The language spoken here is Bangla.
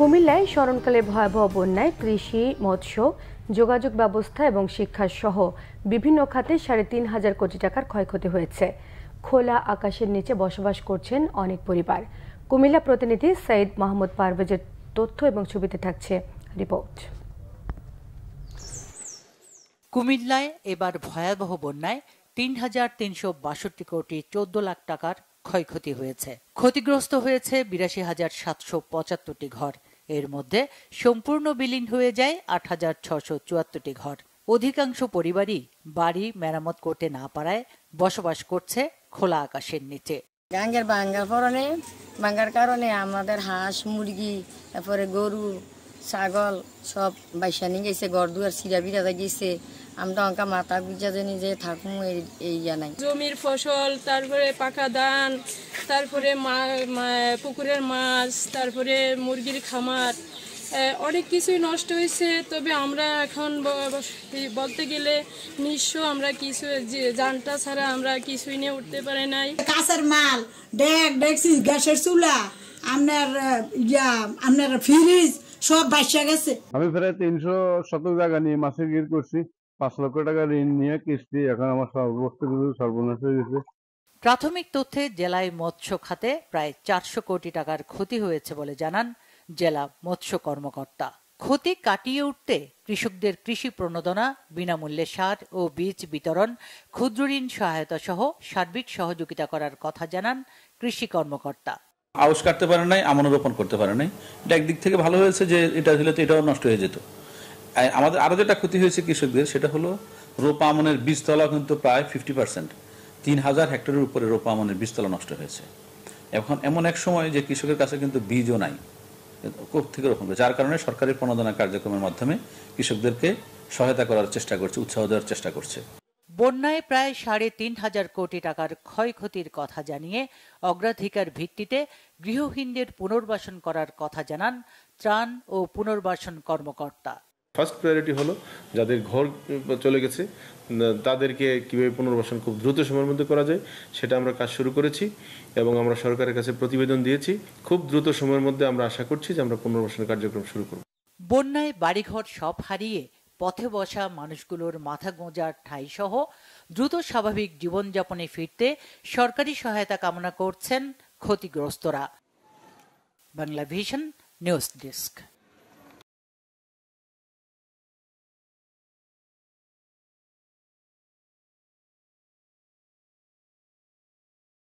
কুমিল্লায় স্মরণকালে ভয়াবহ বন্যায় কৃষি মৎস্য যোগাযোগ ব্যবস্থা এবং শিক্ষা সহ বিভিন্ন খাতে সাড়ে তিন হাজার কোটি টাকার ক্ষয়ক্ষতি হয়েছে খোলা আকাশের নিচে বসবাস করছেন অনেক পরিবার কুমিল্লা প্রতিনিধি সৈয়দ মাহমুদ পারভেজের তথ্য এবং ছবিতে থাকছে রিপোর্ট কুমিল্লায় এবার ভয়াবহ বন্যায় তিন হাজার তিনশো বাষট্টি কোটি চোদ্দ লাখ টাকার ক্ষয়ক্ষতি হয়েছে ক্ষতিগ্রস্ত হয়েছে বিরাশি হাজার সাতশো পঁচাত্তরটি ঘর এর মধ্যে সম্পূর্ণ বিলীন হয়ে যায় আট হাজার ছশো চুয়াত্তরটি ঘর অধিকাংশ পরিবারই বাড়ি মেরামত করতে না পারায় বসবাস করছে খোলা আকাশের নিচে গাঙ্গের ভাঙ্গার কারণে ভাঙ্গার কারণে আমাদের হাঁস মুরগি তারপরে গরু ছাগল সব বাইসা নিয়ে গেছে ঘর দুয়ার সিরা বিরা গেছে আমরা অঙ্কা মাথা গুজা জানি যে থাকুম এই ইয়া নাই জমির ফসল তারপরে পাকা ধান তারপরে পুকুরের মাছ তারপরে মুরগির খামার অনেক কিছুই নষ্ট হয়েছে তবে আমরা এখন বলতে গেলে নিঃস্ব আমরা কিছু জানটা ছাড়া আমরা কিছুই নিয়ে উঠতে পারি নাই কাঁচের মাল ডেক ডেকসি গ্যাসের চুলা আপনার ইয়া আপনার ফ্রিজ সব বাইসা গেছে আমি প্রায় তিনশো শত জায়গা নিয়ে মাছের গির করছি পাঁচ লক্ষ টাকা ঋণ নিয়ে কিস্তি এখন আমার সর্বস্তগুলো সর্বনাশ হয়ে গেছে প্রাথমিক তথ্যে জেলায় মৎস্য খাতে প্রায় চারশো কোটি টাকার ক্ষতি হয়েছে বলে জানান জেলা মৎস্য কর্মকর্তা ক্ষতি কাটিয়ে উঠতে কৃষকদের কৃষি প্রণোদনা বিনামূল্যে সার ও বীজ বিতরণ ক্ষুদ্র ঋণ সহায়তা সহ সার্বিক সহযোগিতা করার কথা জানান কৃষি কর্মকর্তা আউশ কাটতে পারে নাই আমন রোপণ করতে পারে নাই এটা একদিক থেকে ভালো হয়েছে যে এটা দিলে তো এটাও নষ্ট হয়ে যেত আমাদের আরও যেটা ক্ষতি হয়েছে কৃষকদের সেটা হলো রোপা আমনের বীজতলা কিন্তু প্রায় ফিফটি পার্সেন্ট তিন হাজার হেক্টরের উপরে রোপা আমনের বীজতলা নষ্ট হয়েছে এখন এমন এক সময় যে কৃষকের কাছে কিন্তু বীজও নাই কোপ থেকে রোপণ করে যার কারণে সরকারি প্রণোদনা কার্যক্রমের মাধ্যমে কৃষকদেরকে সহায়তা করার চেষ্টা করছে উৎসাহ দেওয়ার চেষ্টা করছে বন্যায় প্রায় সাড়ে তিন হাজার কোটি টাকার ক্ষয়ক্ষতির কথা জানিয়ে অগ্রাধিকার ভিত্তিতে গৃহহীনদের পুনর্বাসন করার কথা জানান ত্রাণ ও পুনর্বাসন কর্মকর্তা ফার্স্ট প্রায়োরিটি হলো যাদের ঘর চলে গেছে তাদেরকে কীভাবে পুনর্বাসন খুব দ্রুত সময়ের মধ্যে করা যায় সেটা আমরা কাজ শুরু করেছি এবং আমরা সরকারের কাছে প্রতিবেদন দিয়েছি খুব দ্রুত সময়ের মধ্যে আমরা আশা করছি যে আমরা পুনর্বাসন কার্যক্রম শুরু করব বন্যায় বাড়িঘর সব হারিয়ে পথে বসা মানুষগুলোর মাথা গোঁজার সহ দ্রুত স্বাভাবিক জীবনযাপনে ফিরতে সরকারি সহায়তা কামনা করছেন ক্ষতিগ্রস্তরা বাংলা ভিশন নিউজ ডেস্ক